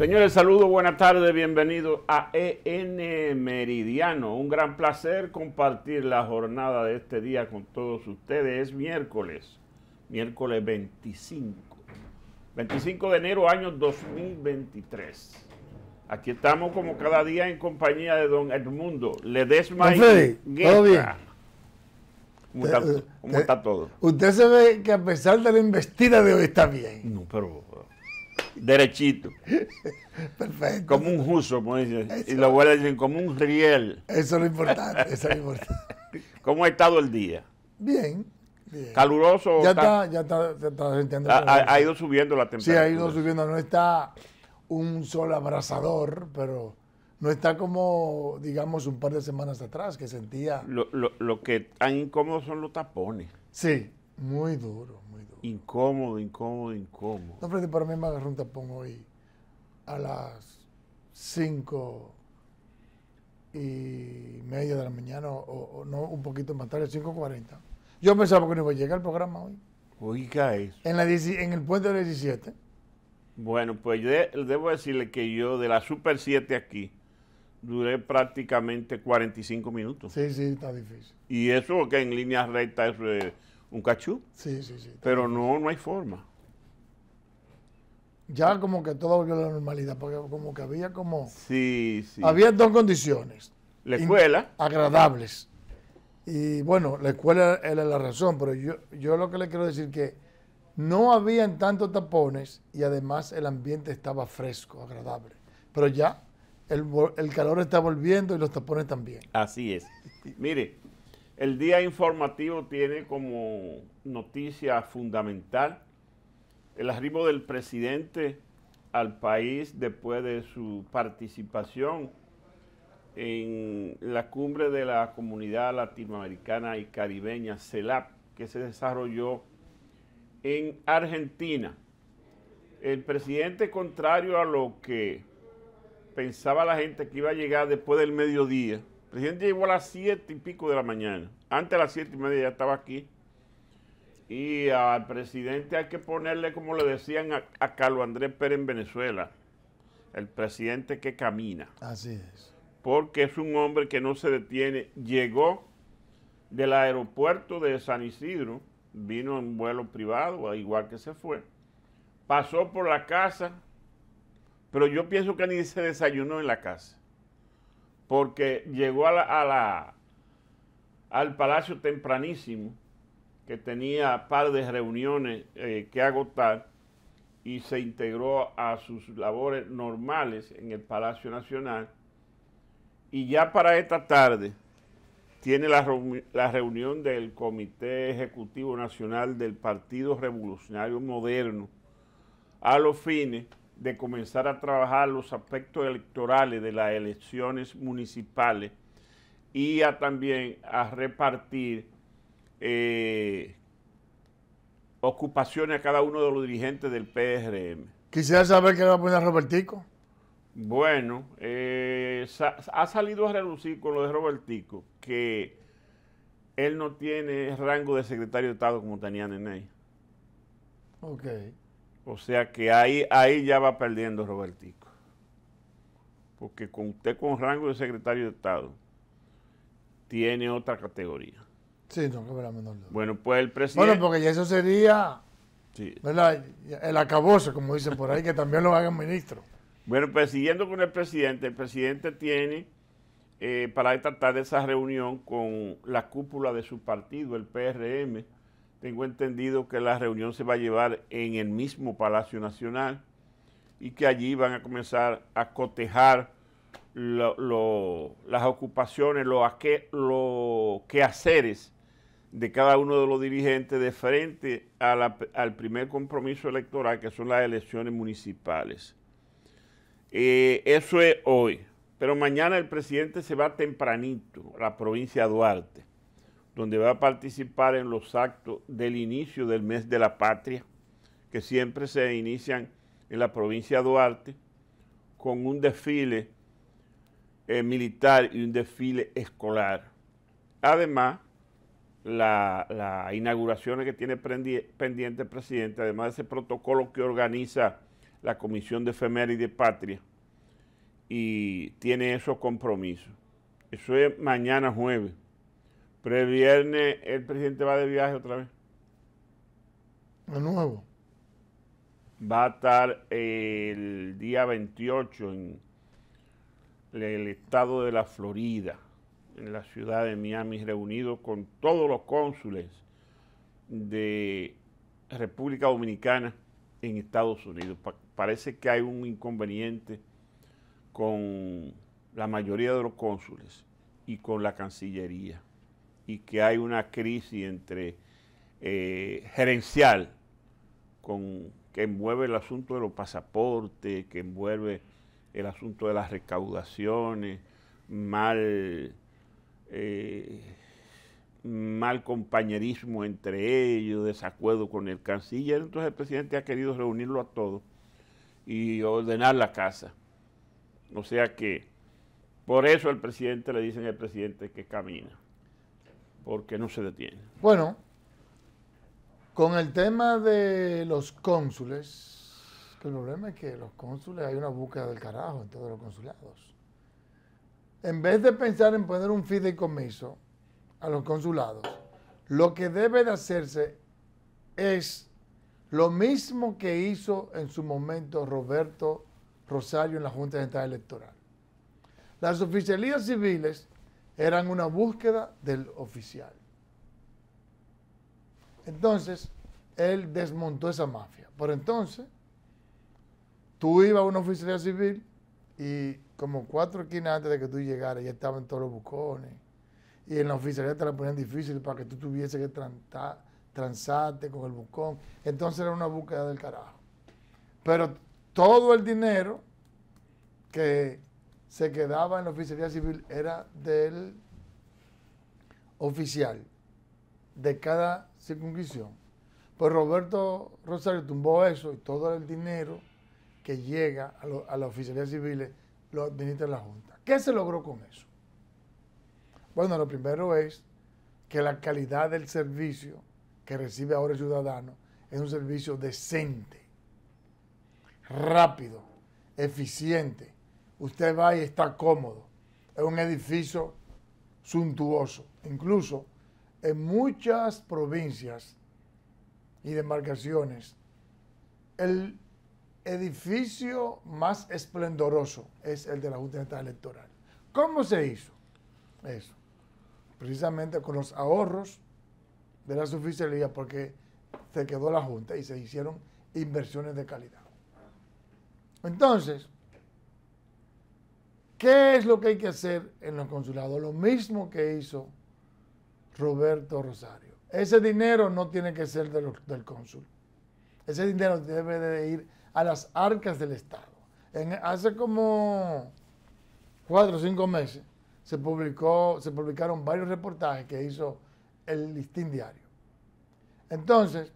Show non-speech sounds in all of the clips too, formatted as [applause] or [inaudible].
Señores, saludos, buenas tardes, bienvenidos a EN Meridiano. Un gran placer compartir la jornada de este día con todos ustedes. Es miércoles, miércoles 25, 25 de enero año 2023. Aquí estamos como cada día en compañía de don Edmundo Le Freddy, ¿Todo ¿Cómo eh, ¿Cómo eh, está, todo? Usted se ve que a pesar de la investida de hoy está bien. No, pero derechito. Perfecto. Como un huso, como Y los abuelos dicen, como un riel. Eso es lo importante, eso es [laughs] ¿Cómo ha estado el día? Bien, ¿Caluroso? Ya está, ya está, ya está, ha, ido subiendo la temperatura. Sí, ha ido subiendo. No está un sol abrasador, pero no está como, digamos, un par de semanas atrás, que sentía... Lo, lo que tan incómodo son los tapones. Sí, muy duro, Incómodo, incómodo, incómodo. No, pero para mí me agarró un tapón hoy a las 5 y media de la mañana, o, no, un poquito más tarde, 5.40. Yo pensaba que no iba a llegar el programa hoy. Oiga eso. En, en el puente de 17. Bueno, pues yo debo decirle que yo de la Super 7 aquí duré prácticamente 45 minutos. Sí, sí, está difícil. Y eso que en línea recta, eso es un cachú. Sí, sí, sí. Pero no, no hay forma. Ya como que todo volvió a la normalidad, porque como que había como... Sí, sí. Había dos condiciones. La escuela. Agradables. Y bueno, la escuela era la razón, pero yo, yo lo que le quiero decir que no habían tantos tapones y además el ambiente estaba fresco, agradable. Pero ya el, el calor está volviendo y los tapones también. Así es. Mire, el día informativo tiene como noticia fundamental el arribo del presidente al país después de su participación en la cumbre de la comunidad latinoamericana y caribeña, CELAP, que se desarrolló en Argentina. El presidente, contrario a lo que pensaba la gente que iba a llegar después del mediodía, el presidente llegó a las siete y pico de la mañana. Antes de las siete y media ya estaba aquí. Y al presidente hay que ponerle, como le decían a, a Carlos Andrés Pérez en Venezuela, el presidente que camina. Así es. Porque es un hombre que no se detiene. Llegó del aeropuerto de San Isidro, vino en vuelo privado, igual que se fue. Pasó por la casa, pero yo pienso que ni se desayunó en la casa porque llegó al palacio tempranísimo, que tenía par de reuniones eh, que agotar, y se integró a sus labores normales en el Palacio Nacional. Y ya para esta tarde tiene la, la reunión del Comité Ejecutivo Nacional del Partido Revolucionario Moderno a los fines de comenzar a trabajar los aspectos electorales de las elecciones municipales y a también a repartir eh, ocupaciones a cada uno de los dirigentes del PRM. Quisiera saber qué va a poner a Robertico. Bueno, eh, ha salido a relucir con lo de Robertico que él no tiene rango de secretario de Estado como Tania Neney. Ok. O sea que ahí, ahí ya va perdiendo Robertico. Porque con usted con rango de secretario de Estado tiene otra categoría. Sí, no, que la menor Bueno, pues el presidente. Bueno, porque ya eso sería el acaboso, como dicen por ahí, que también lo hagan ministro. Bueno, pues siguiendo con el presidente, el presidente tiene eh, para tratar de esa reunión con la cúpula de su partido, el PRM tengo entendido que la reunión se va a llevar en el mismo Palacio Nacional y que allí van a comenzar a cotejar las ocupaciones, los quehaceres de cada uno de los dirigentes de frente al primer compromiso electoral, que son las elecciones municipales. Eh, eso es hoy, pero mañana el presidente se va tempranito a la provincia de Duarte donde va a participar en los actos del inicio del mes de la patria, que siempre se inician en la provincia de Duarte, con un desfile eh, militar y un desfile escolar. Además, la, inauguraciones inauguración que tiene pendiente el presidente, además de ese protocolo que organiza la Comisión de y de Patria, y tiene esos compromisos. Eso es mañana jueves. Previernes el presidente va de viaje otra vez. De nuevo. Va a estar el día 28 en el estado de la Florida, en la ciudad de Miami, reunido con todos los cónsules de República Dominicana en Estados Unidos. parece que hay un inconveniente con la mayoría de los cónsules y con la Cancillería y que hay una crisis entre eh, gerencial que envuelve el asunto de los pasaportes, que envuelve el asunto de las recaudaciones, mal, eh, mal compañerismo entre ellos, desacuerdo con el canciller. Entonces el presidente ha querido reunirlo a todos y ordenar la casa. O sea que por eso el presidente le dicen al presidente que camina porque no se detiene. Bueno, con el tema de los cónsules, el problema es que los cónsules hay una búsqueda del carajo en todos los consulados. En vez de pensar en poner un fideicomiso a los consulados, lo que debe de hacerse es lo mismo que hizo en su momento Roberto Rosario en la Junta Central Electoral. Las oficialías civiles eran una búsqueda del oficial. Entonces, él desmontó esa mafia. Por entonces, tú ibas a una oficina civil y como cuatro esquinas antes de que tú llegaras, ya estaban todos los bucones. Y en la oficina te la ponían difícil para que tú tuviese que transarte con el bucón. Entonces era una búsqueda del carajo. Pero todo el dinero que se quedaba en la oficialía civil era del oficial de cada circunscripción. Pues Roberto Rosario tumbó eso y todo el dinero que llega a, la oficialía civil lo administra la Junta. ¿Qué se logró con eso? Bueno, lo primero es que la calidad del servicio que recibe ahora el ciudadano es un servicio decente, rápido, eficiente, usted va y está cómodo. Es un edificio suntuoso. Incluso en muchas provincias y demarcaciones, el edificio más esplendoroso es el de la Junta Electoral. ¿Cómo se hizo eso? Precisamente con los ahorros de la suficiencia porque se quedó la Junta y se hicieron inversiones de calidad. Entonces, ¿Qué es lo que hay que hacer en los consulados? Lo mismo que hizo Roberto Rosario. Ese dinero no tiene que ser del cónsul. Ese dinero debe de ir a las arcas del Estado. hace como cuatro o cinco meses se, publicó, se publicaron varios reportajes que hizo el listín diario. Entonces,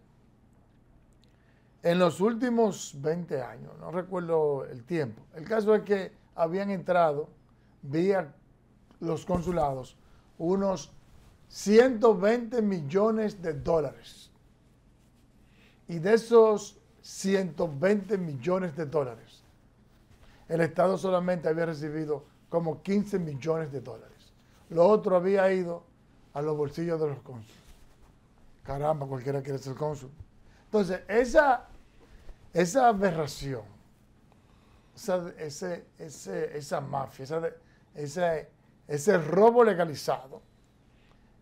en los últimos 20 años, no recuerdo el tiempo, el caso es que habían entrado vía los consulados unos 120 millones de dólares. Y de esos 120 millones de dólares, el Estado solamente había recibido como 15 millones de dólares. Lo otro había ido a los bolsillos de los cónsules. Caramba, cualquiera quiere ser cónsul. Entonces, esa, esa aberración esa, ese, esa mafia, ese, ese robo legalizado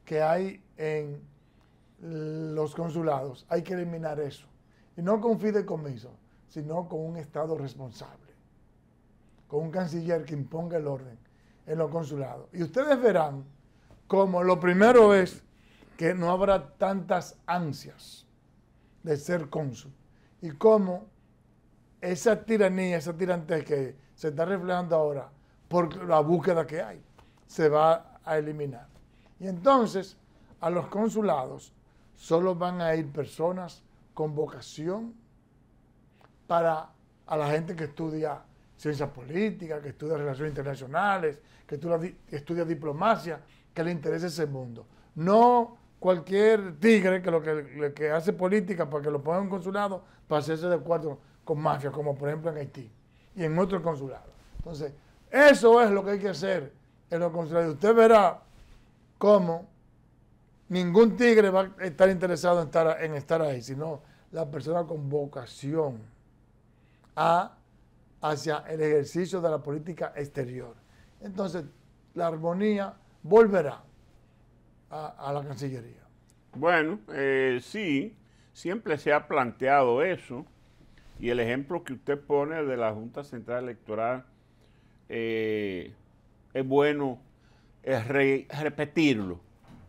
que hay en los consulados, hay que eliminar eso. Y no con fideicomiso, sino con un Estado responsable, con un canciller que imponga el orden en los consulados. Y ustedes verán cómo lo primero es que no habrá tantas ansias de ser cónsul y cómo esa tiranía, esa tirantez que se está reflejando ahora por la búsqueda que hay, se va a eliminar. Y entonces, a los consulados solo van a ir personas con vocación para a la gente que estudia ciencias políticas, que estudia relaciones internacionales, que estudia, diplomacia, que le interese ese mundo. No cualquier tigre que lo que, hace política para que lo ponga en un consulado para hacerse de cuarto con mafias, como por ejemplo en Haití y en otros consulados. Entonces, eso es lo que hay que hacer en los consulados. Usted verá cómo ningún tigre va a estar interesado en estar, en estar ahí, sino la persona con vocación a, hacia el ejercicio de la política exterior. Entonces, la armonía volverá a, la Cancillería. Bueno, eh, sí, siempre se ha planteado eso. Y el ejemplo que usted pone de la Junta Central Electoral eh, es bueno repetirlo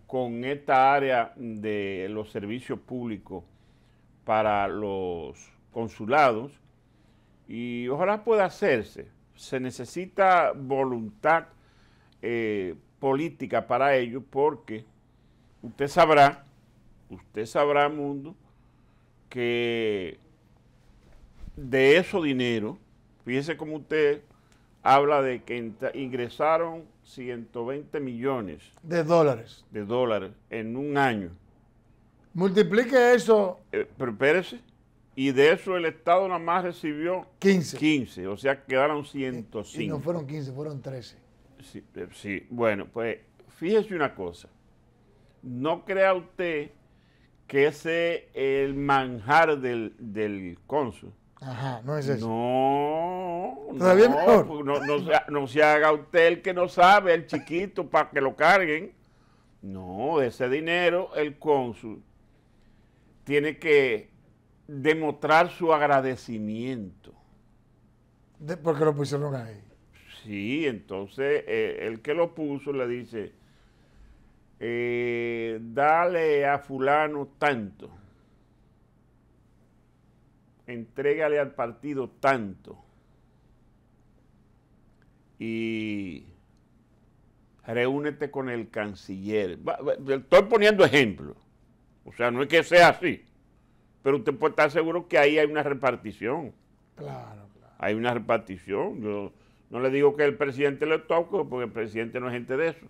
con esta área de los servicios públicos para los consulados y ojalá pueda hacerse. Se necesita voluntad eh, política para ello porque usted sabrá, usted sabrá mundo, que de eso dinero, fíjese como usted habla de que ingresaron 120 millones. De dólares. De dólares en un año. Multiplique eso. Eh, pero espérese. Y de eso el Estado nada más recibió 15. 15, o sea, quedaron 105. Y no fueron 15, fueron 13. Eh, sí, bueno, pues fíjese una cosa. No crea usted que ese es el manjar del, del cónsul. Ajá, no es eso. No, no, pues, No, se, haga usted el que no sabe, el chiquito, para que lo carguen. No, ese dinero el cónsul tiene que demostrar su agradecimiento. porque lo pusieron ahí. Sí, entonces eh, el que lo puso le dice, eh, dale a fulano tanto entrégale al partido tanto y reúnete con el canciller. Estoy poniendo ejemplo. O sea, no es que sea así. Pero usted puede estar seguro que ahí hay una repartición. Claro, claro. Hay una repartición. Yo no le digo que el presidente le toque, porque el presidente no es gente de eso.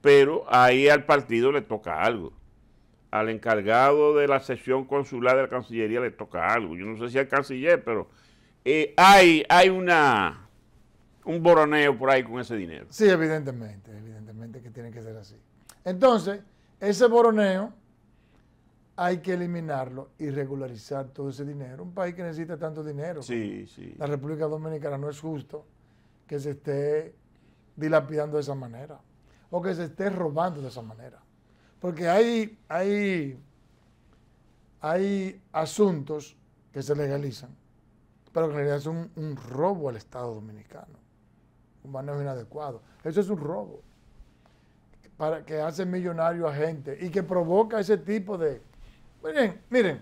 Pero ahí al partido le toca algo al encargado de la sesión consular de la Cancillería le toca algo. Yo no sé si al canciller, pero eh, hay, hay una un boroneo por ahí con ese dinero. Sí, evidentemente, evidentemente que tiene que ser así. Entonces, ese boroneo hay que eliminarlo y regularizar todo ese dinero. Un país que necesita tanto dinero. Sí, sí. La República Dominicana no es justo que se esté dilapidando de esa manera o que se esté robando de esa manera. Porque hay, hay, hay asuntos que se legalizan, pero que en realidad es un, robo al Estado dominicano, un manejo inadecuado. Eso es un robo para que hace millonario a gente y que provoca ese tipo de... Miren, miren,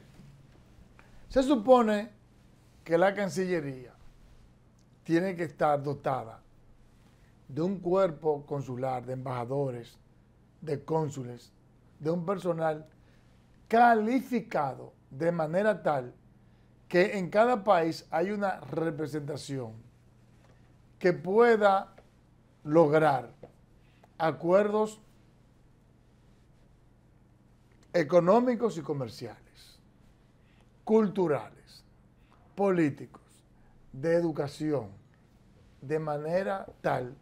se supone que la Cancillería tiene que estar dotada de un cuerpo consular, de embajadores, de cónsules, de un personal calificado de manera tal que en cada país hay una representación que pueda lograr acuerdos económicos y comerciales, culturales, políticos, de educación, de manera tal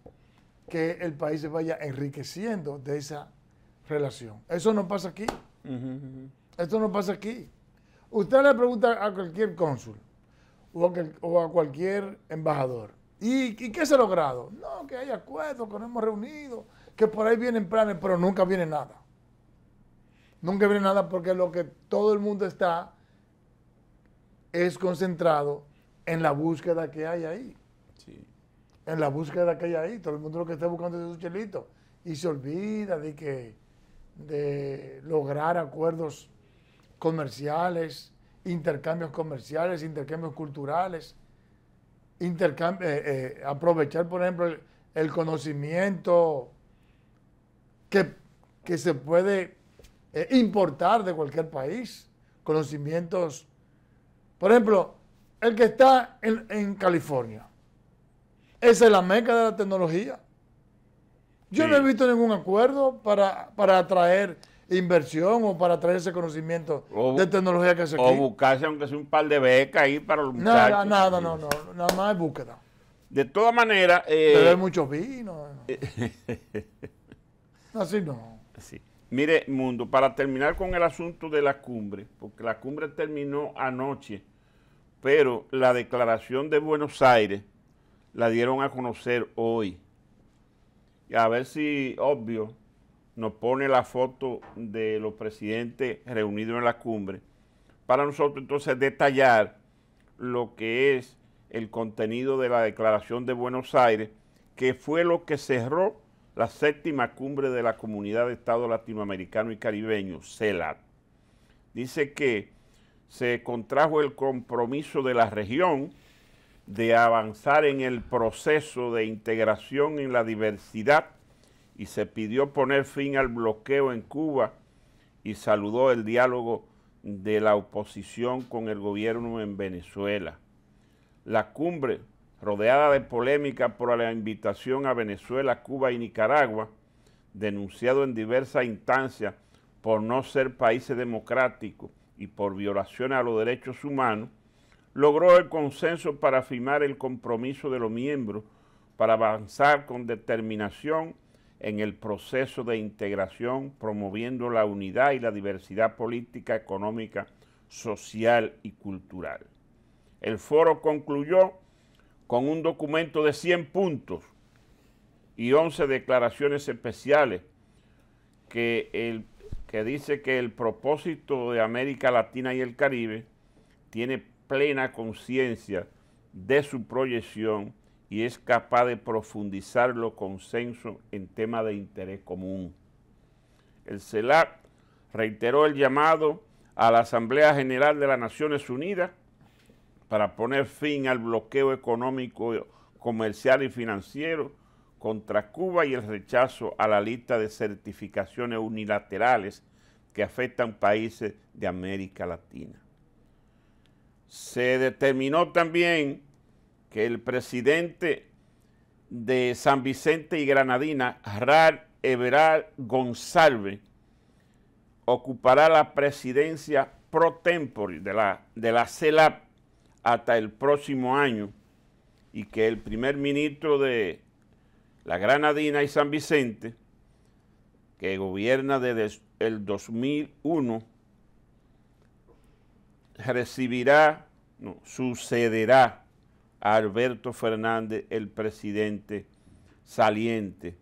que el país se vaya enriqueciendo de esa relación. Eso no pasa aquí. Esto no pasa aquí. Usted le pregunta a cualquier cónsul o, a, cualquier embajador. ¿Y, qué se ha logrado? No, que hay acuerdos, que nos hemos reunido, que por ahí vienen planes, pero nunca viene nada. Nunca viene nada porque lo que todo el mundo está es concentrado en la búsqueda que hay ahí. En la búsqueda que hay ahí. Todo el mundo lo que está buscando es su chelito. Y se olvida de que de lograr acuerdos comerciales, intercambios comerciales, intercambios culturales, eh, eh, aprovechar, por ejemplo, el, conocimiento que, se puede eh, importar de cualquier país, conocimientos, por ejemplo, el que está en, en California, esa es la meca de la tecnología yo no he visto ningún acuerdo para, atraer inversión o para atraer ese conocimiento de tecnología que se O buscarse aunque sea un par de becas ahí para los Nada, muchachos. nada, no, no, nada más es búsqueda. De todas maneras... Eh, pero hay muchos vinos. [laughs] Así no. Mire, Mundo, para terminar con el asunto de la cumbre, porque la cumbre terminó anoche, pero la declaración de Buenos Aires la dieron a conocer hoy a ver si, obvio, nos pone la foto de los presidentes reunidos en la cumbre para nosotros entonces detallar lo que es el contenido de la Declaración de Buenos Aires, que fue lo que cerró la séptima cumbre de la Comunidad de Estado Latinoamericano y Caribeño, CELAC. Dice que se contrajo el compromiso de la región de avanzar en el proceso de integración en la diversidad y se pidió poner fin al bloqueo en Cuba y saludó el diálogo de la oposición con el gobierno en Venezuela. La cumbre, rodeada de polémica por la invitación a Venezuela, Cuba y Nicaragua, denunciado en diversas instancias por no ser países democráticos y por violación a los derechos humanos, logró el consenso para firmar el compromiso de los miembros para avanzar con determinación en el proceso de integración, promoviendo la unidad y la diversidad política, económica, social y cultural. El foro concluyó con un documento de 100 puntos y 11 declaraciones especiales que, el, que dice que el propósito de América Latina y el Caribe tiene plena conciencia de su proyección y es capaz de profundizar los consensos en temas de interés común. El CELAC reiteró el llamado a la Asamblea General de las Naciones Unidas para poner fin al bloqueo económico, comercial y financiero contra Cuba y el rechazo a la lista de certificaciones unilaterales que afectan países de América Latina se determinó también que el presidente de San Vicente y Granadina, Rar Everard González, ocupará la presidencia pro tempore de la, de la CELAP hasta el próximo año y que el primer ministro de la Granadina y San Vicente, que gobierna desde el 2001, recibirá, sucederá a Alberto Fernández, el presidente saliente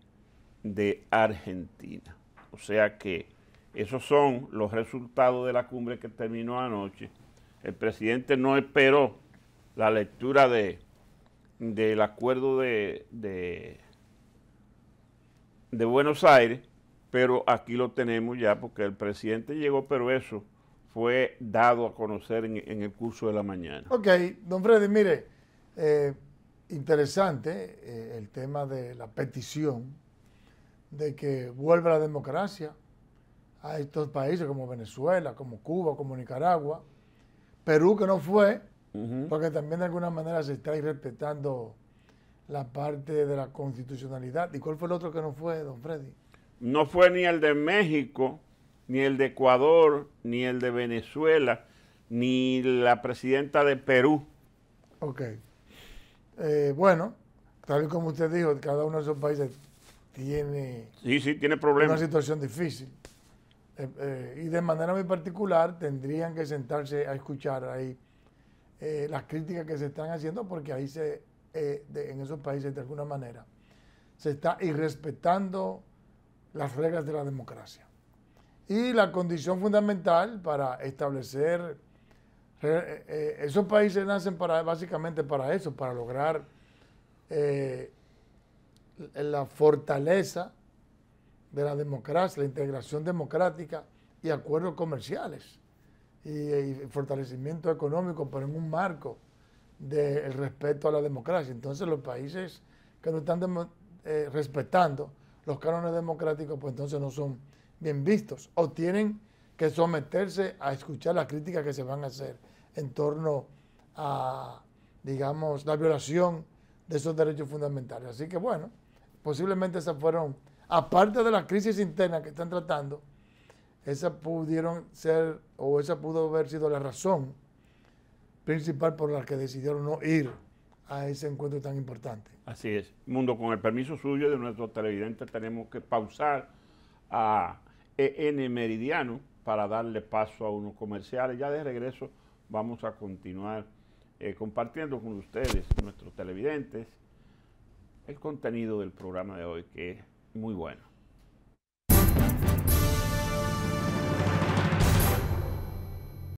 de Argentina. O sea que esos son los resultados de la cumbre que terminó anoche. El presidente no esperó la lectura de, del acuerdo de, de Buenos Aires, pero aquí lo tenemos ya porque el presidente llegó, pero eso fue dado a conocer en, el curso de la mañana. Ok, don Freddy, mire, eh, interesante eh, el tema de la petición de que vuelva la democracia a estos países como Venezuela, como Cuba, como Nicaragua, Perú que no fue, porque también de alguna manera se está irrespetando la parte de la constitucionalidad. ¿Y cuál fue el otro que no fue, don Freddy? No fue ni el de México, ni el de Ecuador, ni el de Venezuela, ni la presidenta de Perú. Ok. Eh, bueno, tal y como usted dijo, cada uno de esos países tiene, problemas. una situación difícil. Eh, eh, y de manera muy particular tendrían que sentarse a escuchar ahí las críticas que se están haciendo porque ahí se, en esos países de alguna manera se está irrespetando las reglas de la democracia y la condición fundamental para establecer eh, eh, esos países nacen para básicamente para eso, para lograr eh, la fortaleza de la democracia, la integración democrática y acuerdos comerciales y, fortalecimiento económico, pero en un marco del respeto a la democracia. Entonces los países que no están respetando los cánones democráticos, pues entonces no son bien vistos o tienen que someterse a escuchar las críticas que se van a hacer en torno a, digamos, la violación de esos derechos fundamentales. Así que bueno, posiblemente esas fueron, aparte de la crisis interna que están tratando, esa pudieron ser o esa pudo haber sido la razón principal por la que decidieron no ir a ese encuentro tan importante. Así es. Mundo, con el permiso suyo de nuestros televidente, tenemos que pausar a EN Meridiano para darle paso a unos comerciales. Ya de regreso vamos a continuar eh, compartiendo con ustedes, nuestros televidentes, el contenido del programa de hoy que es muy bueno.